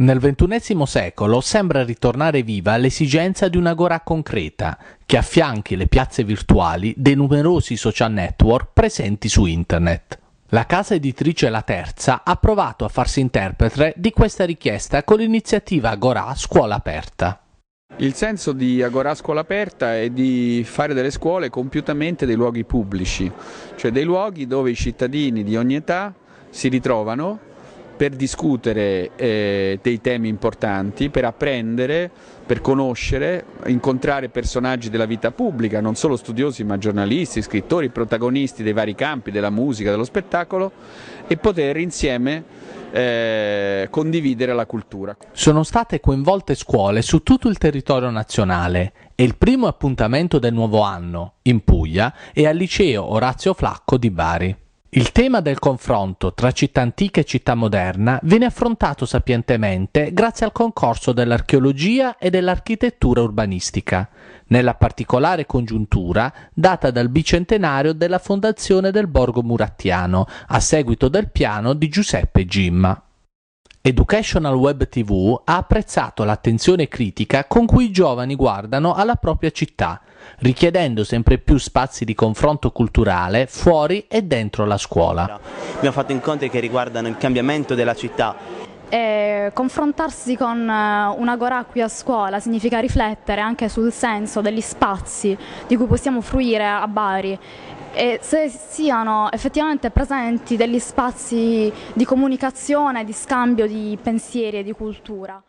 Nel XXI secolo sembra ritornare viva l'esigenza di un'agora concreta, che affianchi le piazze virtuali dei numerosi social network presenti su internet. La casa editrice La Terza ha provato a farsi interprete di questa richiesta con l'iniziativa Agora Scuola Aperta. Il senso di Agora Scuola Aperta è di fare delle scuole compiutamente dei luoghi pubblici, cioè dei luoghi dove i cittadini di ogni età si ritrovano per discutere eh, dei temi importanti, per apprendere, per conoscere, incontrare personaggi della vita pubblica, non solo studiosi ma giornalisti, scrittori, protagonisti dei vari campi, della musica, dello spettacolo e poter insieme eh, condividere la cultura. Sono state coinvolte scuole su tutto il territorio nazionale e il primo appuntamento del nuovo anno in Puglia è al liceo Orazio Flacco di Bari. Il tema del confronto tra città antica e città moderna viene affrontato sapientemente grazie al concorso dell'archeologia e dell'architettura urbanistica, nella particolare congiuntura data dal bicentenario della fondazione del borgo murattiano, a seguito del piano di Giuseppe Gimma. Educational Web TV ha apprezzato l'attenzione critica con cui i giovani guardano alla propria città, richiedendo sempre più spazi di confronto culturale fuori e dentro la scuola. Abbiamo fatto incontri che riguardano il cambiamento della città, e confrontarsi con eh, una gorà qui a scuola significa riflettere anche sul senso degli spazi di cui possiamo fruire a Bari e se siano effettivamente presenti degli spazi di comunicazione, di scambio di pensieri e di cultura.